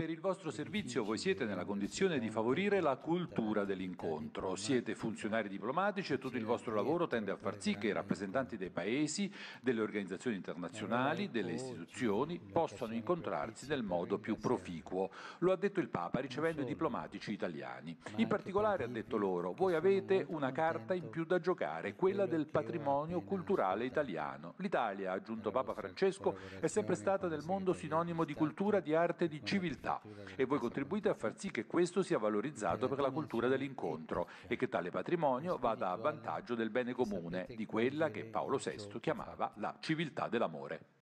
Per il vostro servizio voi siete nella condizione di favorire la cultura dell'incontro. Siete funzionari diplomatici e tutto il vostro lavoro tende a far sì che i rappresentanti dei paesi, delle organizzazioni internazionali, delle istituzioni possano incontrarsi nel modo più proficuo. Lo ha detto il Papa ricevendo i diplomatici italiani. In particolare ha detto loro, voi avete una carta in più da giocare, quella del patrimonio culturale italiano. L'Italia, ha aggiunto Papa Francesco, è sempre stata nel mondo sinonimo di cultura, di arte e di civiltà città e voi contribuite a far sì che questo sia valorizzato per la cultura dell'incontro e che tale patrimonio vada a vantaggio del bene comune, di quella che Paolo VI chiamava la civiltà dell'amore.